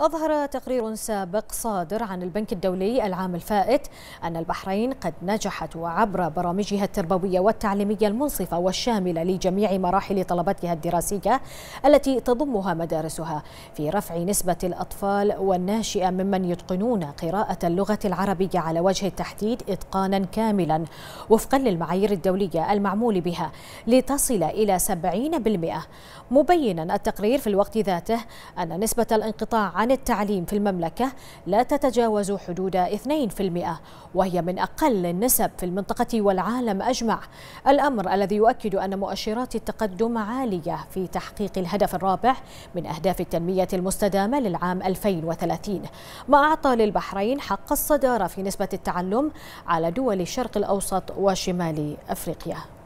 أظهر تقرير سابق صادر عن البنك الدولي العام الفائت أن البحرين قد نجحت وعبر برامجها التربوية والتعليمية المنصفة والشاملة لجميع مراحل طلباتها الدراسية التي تضمها مدارسها في رفع نسبة الأطفال والناشئة ممن يتقنون قراءة اللغة العربية على وجه التحديد إتقانا كاملا وفقا للمعايير الدولية المعمول بها لتصل إلى 70% مبينا التقرير في الوقت ذاته أن نسبة الانقطاع عن التعليم في المملكة لا تتجاوز حدود 2% وهي من أقل النسب في المنطقة والعالم أجمع الأمر الذي يؤكد أن مؤشرات التقدم عالية في تحقيق الهدف الرابع من أهداف التنمية المستدامة للعام 2030 ما أعطى للبحرين حق الصدارة في نسبة التعلم على دول الشرق الأوسط وشمال أفريقيا